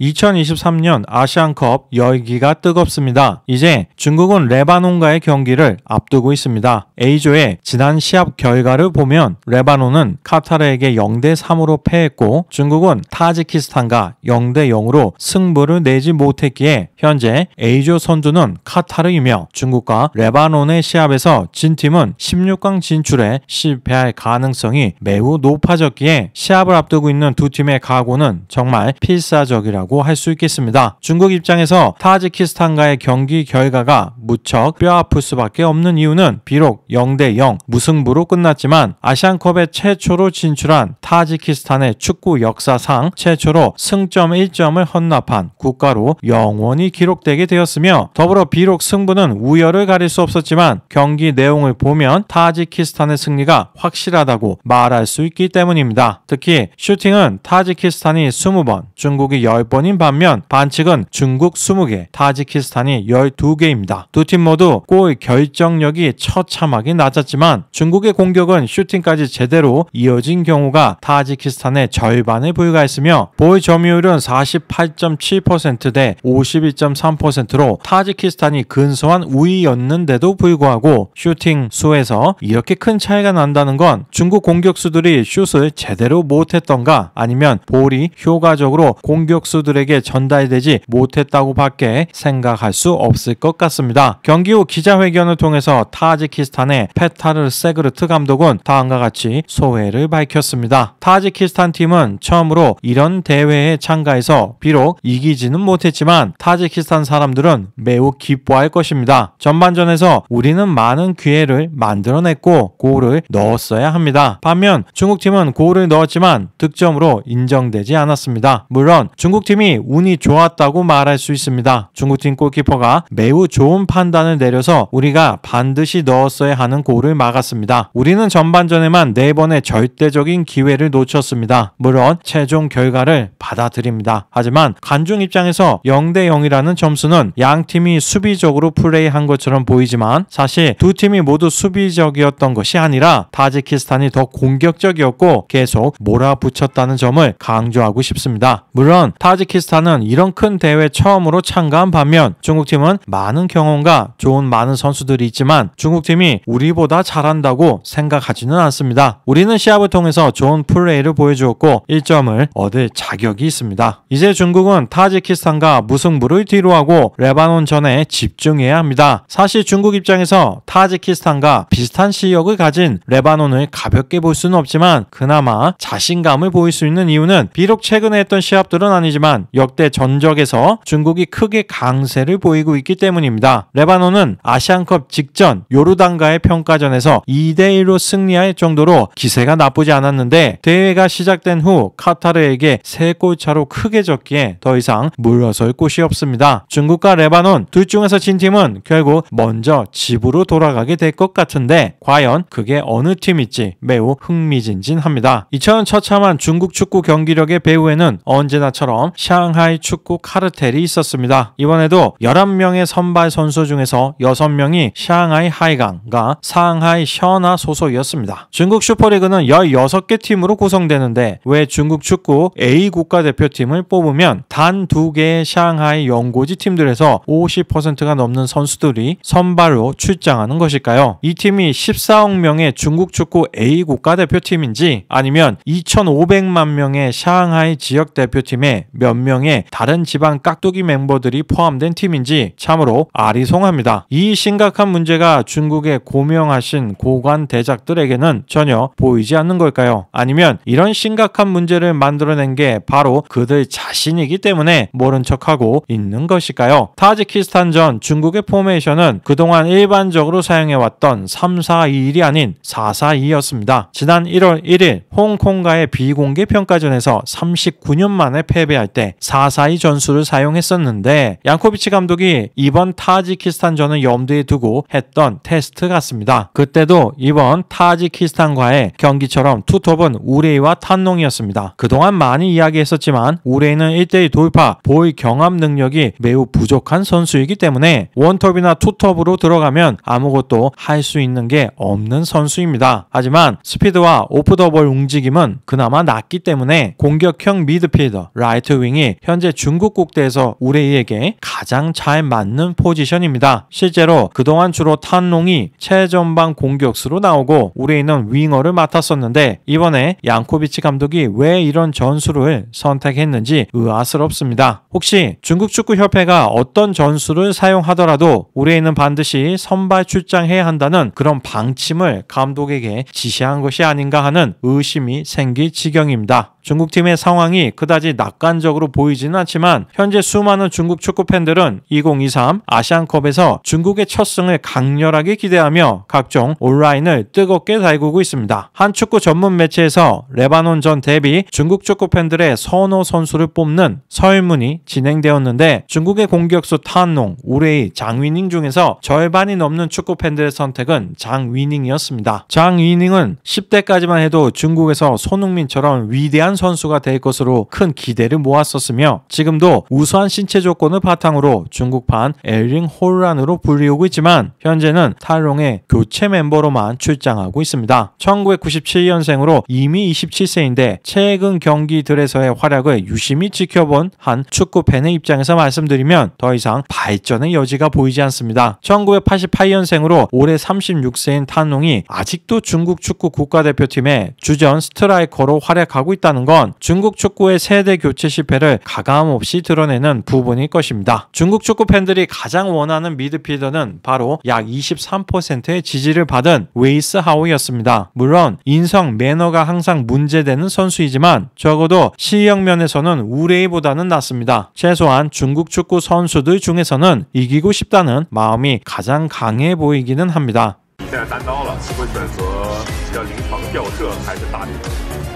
2023년 아시안컵 열기가 뜨겁습니다. 이제 중국은 레바논과의 경기를 앞두고 있습니다. A조의 지난 시합 결과를 보면 레바논은 카타르에게 0대 3으로 패했고 중국은 타지키스탄과 0대 0으로 승부를 내지 못했기에 현재 A조 선두는 카타르이며 중국과 레바논의 시합에서 진 팀은 16강 진출에 실패할 가능성이 매우 높아졌기에 시합을 앞두고 있는 두 팀의 각오는 정말 필사적이라고 있다고 할 수 있겠습니다. 중국 입장에서 타지키스탄과의 경기 결과가 무척 뼈아플 수밖에 없는 이유는 비록 0대 0 무승부로 끝났지만 아시안컵에 최초로 진출한 타지키스탄의 축구 역사상 최초로 승점 1점을 헌납한 국가로 영원히 기록되게 되었으며 더불어 비록 승부는 우열을 가릴 수 없었지만 경기 내용을 보면 타지키스탄의 승리가 확실하다고 말할 수 있기 때문입니다. 특히 슈팅은 타지키스탄이 20번, 중국이 10번 6번인 반면 반칙은 중국 20개, 타지키스탄이 12개입니다. 두 팀 모두 골 결정력이 처참하게 낮았지만 중국의 공격은 슈팅까지 제대로 이어진 경우가 타지키스탄의 절반에 불과했으며 볼 점유율은 48.7%대 52.3%로 타지키스탄이 근소한 우위였는데도 불구하고 슈팅 수에서 이렇게 큰 차이가 난다는 건 중국 공격수들이 슛을 제대로 못했던가 아니면 볼이 효과적으로 공격수 선수들에게 전달되지 못했다고 밖에 생각할 수 없을 것 같습니다. 경기 후 기자회견을 통해서 타지키스탄의 페타르 세그르트 감독은 다음과 같이 소회를 밝혔습니다. 타지키스탄 팀은 처음으로 이런 대회에 참가해서 비록 이기지는 못했지만 타지키스탄 사람들은 매우 기뻐할 것입니다. 전반전에서 우리는 많은 기회를 만들어냈고 골을 넣었어야 합니다. 반면 중국팀은 골을 넣었지만 득점으로 인정되지 않았습니다. 물론 중국팀 팀이 운이 좋았다고 말할 수 있습니다. 중국팀 골키퍼가 매우 좋은 판단을 내려서 우리가 반드시 넣었어야 하는 골을 막았습니다. 우리는 전반전에만 4번의 절대적인 기회를 놓쳤습니다. 물론 최종 결과를 받아들입니다. 하지만 관중 입장에서 0대 0이라는 점수는 양 팀이 수비적으로 플레이한 것처럼 보이지만 사실 두 팀이 모두 수비적이었던 것이 아니라 타지키스탄이 더 공격적이었고 계속 몰아붙였다는 점을 강조하고 싶습니다. 물론 타지 타지키스탄은 이런 큰 대회 처음으로 참가한 반면 중국팀은 많은 경험과 좋은 많은 선수들이 있지만 중국팀이 우리보다 잘한다고 생각하지는 않습니다. 우리는 시합을 통해서 좋은 플레이를 보여주었고 1점을 얻을 자격이 있습니다. 이제 중국은 타지키스탄과 무승부를 뒤로하고 레바논 전에 집중해야 합니다. 사실 중국 입장에서 타지키스탄과 비슷한 실력을 가진 레바논을 가볍게 볼 수는 없지만 그나마 자신감을 보일 수 있는 이유는 비록 최근에 했던 시합들은 아니지만 있지만 역대 전적에서 중국이 크게 강세를 보이고 있기 때문입니다. 레바논은 아시안컵 직전 요르단과의 평가전에서 2대1로 승리할 정도로 기세가 나쁘지 않았는데 대회가 시작된 후 카타르에게 3골 차로 크게 졌기에 더 이상 물러설 곳이 없습니다. 중국과 레바논 둘 중에서 진 팀은 결국 먼저 집으로 돌아가게 될 것 같은데 과연 그게 어느 팀일지 매우 흥미진진합니다. 2 0 0 0럼 처참한 중국 축구 경기력의 배후에는 언제나처럼 샹하이 축구 카르텔이 있었습니다. 이번에도 11명의 선발 선수 중에서 6명이 샹하이 하이강과 상하이 셔나 소속이었습니다. 중국 슈퍼리그는 16개 팀으로 구성되는데 왜 중국 축구 A 국가대표팀을 뽑으면 단 2개의 샹하이 연고지 팀들에서 50%가 넘는 선수들이 선발로 출장하는 것일까요? 이 팀이 14억 명의 중국 축구 A 국가대표팀인지 아니면 2,500만 명의 샹하이 지역 대표팀의 몇 명의 다른 지방 깍두기 멤버들이 포함된 팀인지 참으로 아리송합니다. 이 심각한 문제가 중국의 고명하신 고관 대작들에게는 전혀 보이지 않는 걸까요? 아니면 이런 심각한 문제를 만들어낸 게 바로 그들 자신이기 때문에 모른 척하고 있는 것일까요? 타지키스탄전 중국의 포메이션은 그동안 일반적으로 사용해왔던 342일이 아닌 442였습니다. 지난 1월 1일 홍콩과의 비공개 평가전에서 39년 만에 패배할 때4-4-2 전술을 사용했었는데 양코비치 감독이 이번 타지키스탄전을 염두에 두고 했던 테스트 같습니다. 그때도 이번 타지키스탄과의 경기처럼 투톱은 우레이와 탄농이었습니다. 그동안 많이 이야기했었지만 우레이는 1대1 돌파, 보이 경합 능력이 매우 부족한 선수이기 때문에 원톱이나 투톱으로 들어가면 아무것도 할 수 있는 게 없는 선수입니다. 하지만 스피드와 오프 더 볼 움직임은 그나마 낮기 때문에 공격형 미드필더, 라이트 스윙이 현재 중국 국대에서 우레이에게 가장 잘 맞는 포지션입니다. 실제로 그동안 주로 탄롱이 최전방 공격수로 나오고 우레이는 윙어를 맡았었는데 이번에 양코비치 감독이 왜 이런 전술을 선택했는지 의아스럽습니다. 혹시 중국 축구협회가 어떤 전술을 사용하더라도 우레이는 반드시 선발 출장해야 한다는 그런 방침을 감독에게 지시한 것이 아닌가 하는 의심이 생길 지경입니다. 중국팀의 상황이 그다지 낙관적 적극적으로 보이지는 않지만 현재 수많은 중국 축구 팬들은 2023 아시안컵에서 중국의 첫 승을 강렬하게 기대하며 각종 온라인을 뜨겁게 달구고 있습니다. 한 축구 전문 매체에서 레바논 전 대비 중국 축구 팬들의 선호 선수를 뽑는 설문이 진행되었는데 중국의 공격수 탄농, 우레이, 장위닝 중에서 절반이 넘는 축구 팬들의 선택은 장위닝이었습니다. 장위닝은 10대까지만 해도 중국에서 손흥민처럼 위대한 선수가 될 것으로 큰 기대를 모았습니다. 나왔었으며 지금도 우수한 신체 조건을 바탕으로 중국판 엘링 홀란으로 불리우고 있지만 현재는 탈롱의 교체 멤버로만 출장하고 있습니다. 1997년생으로 이미 27세인데 최근 경기들에서의 활약을 유심히 지켜본 한 축구 팬의 입장에서 말씀드리면 더 이상 발전의 여지가 보이지 않습니다. 1988년생으로 올해 36세인 탄롱이 아직도 중국 축구 국가대표팀의 주전 스트라이커로 활약하고 있다는 건 중국 축구의 세대 교체 실패 실패를 가감없이 드러내는 부분일 것입니다. 중국 축구 팬들이 가장 원하는 미드필더는 바로 약 23%의 지지를 받은 웨이스 하우였습니다. 물론 인성, 매너가 항상 문제되는 선수이지만 적어도 실력 면에서는 우레이보다는 낫습니다. 최소한 중국 축구 선수들 중에서는 이기고 싶다는 마음이 가장 강해 보이기는 합니다.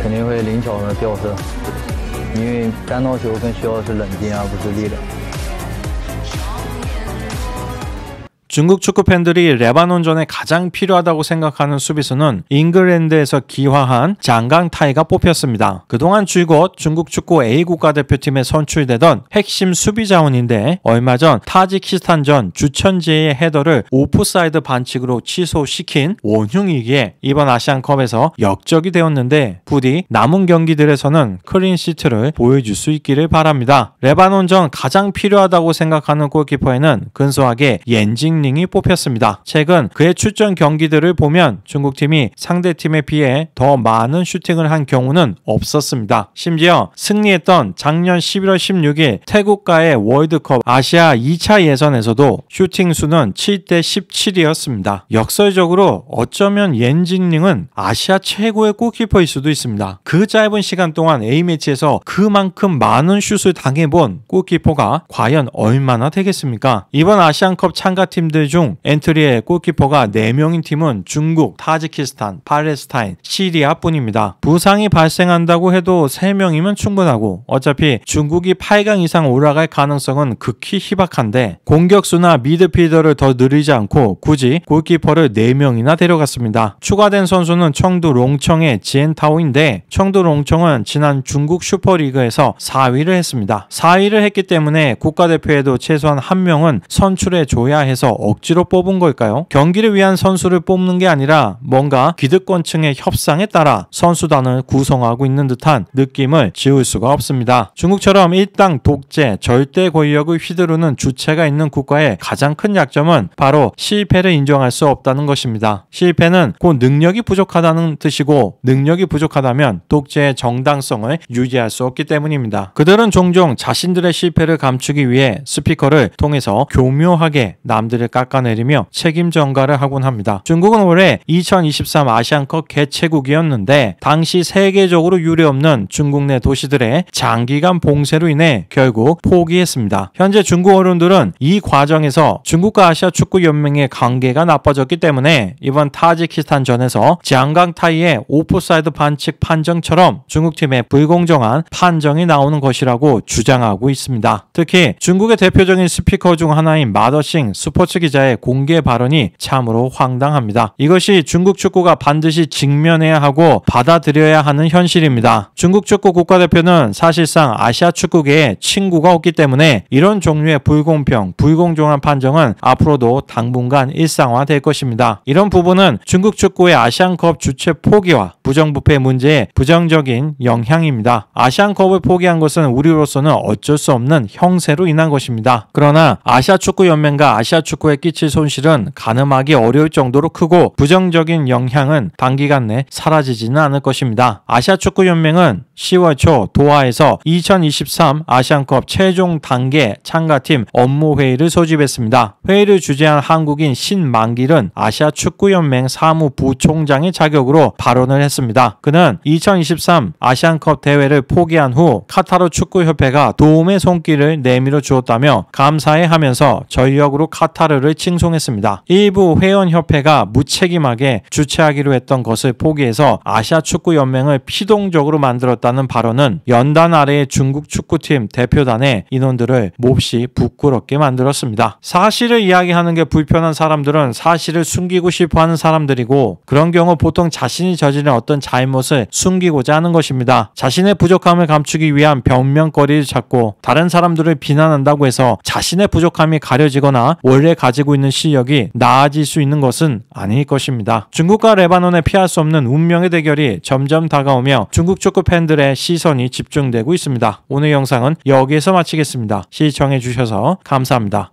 肯定会灵巧的吊射。因为单刀球更需要的是冷静，而不是力量。 중국 축구 팬들이 레바논전에 가장 필요하다고 생각하는 수비수는 잉글랜드에서 기화한 장강 타이가 뽑혔습니다. 그동안 줄곧 중국 축구 A 국가대표팀에 선출되던 핵심 수비 자원인데 얼마 전 타지키스탄전 주천지의 헤더를 오프사이드 반칙으로 취소시킨 원흉이기에 이번 아시안컵에서 역적이 되었는데 부디 남은 경기들에서는 크린시트를 보여줄 수 있기를 바랍니다. 레바논전 가장 필요하다고 생각하는 골키퍼에는 근소하게 옌징 싱링이 뽑혔습니다. 최근 그의 출전 경기들을 보면 중국팀이 상대팀에 비해 더 많은 슈팅을 한 경우는 없었습니다. 심지어 승리했던 작년 11월 16일 태국과의 월드컵 아시아 2차 예선에서도 슈팅 수는 7대 17이었습니다. 역설적으로 어쩌면 옌진링은 아시아 최고의 골키퍼일 수도 있습니다. 그 짧은 시간 동안 A매치에서 그만큼 많은 슛을 당해본 골키퍼가 과연 얼마나 되겠습니까? 이번 아시안컵 참가팀 팀들 중 엔트리에 골키퍼가 4명인 팀은 중국, 타지키스탄, 팔레스타인, 시리아뿐입니다. 부상이 발생한다고 해도 3명이면 충분하고 어차피 중국이 8강 이상 올라갈 가능성은 극히 희박한데 공격수나 미드필더를 더 늘리지 않고 굳이 골키퍼를 4명이나 데려갔습니다. 추가된 선수는 청두 롱청의 지엔타오인데 청두 롱청은 지난 중국 슈퍼리그에서 4위를 했습니다. 4위를 했기 때문에 국가대표에도 최소한 1명은 선출해 줘야 해서 억지로 뽑은 걸까요? 경기를 위한 선수를 뽑는 게 아니라 뭔가 기득권층의 협상에 따라 선수단을 구성하고 있는 듯한 느낌을 지울 수가 없습니다. 중국처럼 일당 독재, 절대 권력을 휘두르는 주체가 있는 국가의 가장 큰 약점은 바로 실패를 인정할 수 없다는 것입니다. 실패는 곧 능력이 부족하다는 뜻이고 능력이 부족하다면 독재의 정당성을 유지할 수 없기 때문입니다. 그들은 종종 자신들의 실패를 감추기 위해 스피커를 통해서 교묘하게 남들을 깎아내리며 책임 전가를 하곤 합니다. 중국은 올해 2023 아시안컵 개최국이었는데 당시 세계적으로 유례없는 중국 내 도시들의 장기간 봉쇄로 인해 결국 포기했습니다. 현재 중국 언론들은 이 과정에서 중국과 아시아 축구 연맹의 관계가 나빠졌기 때문에 이번 타지키스탄전에서 장강 타이의 오프사이드 반칙 판정처럼 중국팀의 불공정한 판정이 나오는 것이라고 주장하고 있습니다. 특히 중국의 대표적인 스피커 중 하나인 마더싱 스포츠 기자의 공개 발언이 참으로 황당합니다. 이것이 중국 축구가 반드시 직면해야 하고 받아들여야 하는 현실입니다. 중국 축구 국가대표는 사실상 아시아 축구계에 친구가 없기 때문에 이런 종류의 불공평, 불공정한 판정은 앞으로도 당분간 일상화될 것입니다. 이런 부분은 중국 축구의 아시안컵 주최 포기와 부정부패 문제에 부정적인 영향입니다. 아시안컵을 포기한 것은 우리로서는 어쩔 수 없는 형세로 인한 것입니다. 그러나 아시아 축구 연맹과 아시아 축구 벤쿠에 끼칠 손실은 가늠하기 어려울 정도로 크고 부정적인 영향은 단기간 내 사라지지는 않을 것입니다. 아시아 축구 연맹은 10월 초 도하에서 2023 아시안컵 최종 단계 참가팀 업무 회의를 소집했습니다. 회의를 주재한 한국인 신만길은 아시아 축구 연맹 사무부총장의 자격으로 발언을 했습니다. 그는 2023 아시안컵 대회를 포기한 후 카타르 축구협회가 도움의 손길을 내밀어 주었다며 감사해 하면서 전력으로 카타르 사과를 칭송했습니다. 일부 회원협회가 무책임하게 주최하기로 했던 것을 포기해서 아시아 축구 연맹을 피동적으로 만들었다는 발언은 연단 아래의 중국 축구팀 대표단의 인원들을 몹시 부끄럽게 만들었습니다. 사실을 이야기하는 게 불편한 사람들은 사실을 숨기고 싶어 하는 사람들이고 그런 경우 보통 자신이 저지른 어떤 잘못을 숨기고자 하는 것입니다. 자신의 부족함을 감추기 위한 변명거리를 찾고 다른 사람들을 비난한다고 해서 자신의 부족함이 가려지거나 원래 가지고 있는 시력이 나아질 수 있는 것은 아닐 것입니다. 중국과 레바논의 피할 수 없는 운명의 대결이 점점 다가오며 중국 축구 팬들의 시선이 집중되고 있습니다. 오늘 영상은 여기에서 마치겠습니다. 시청해주셔서 감사합니다.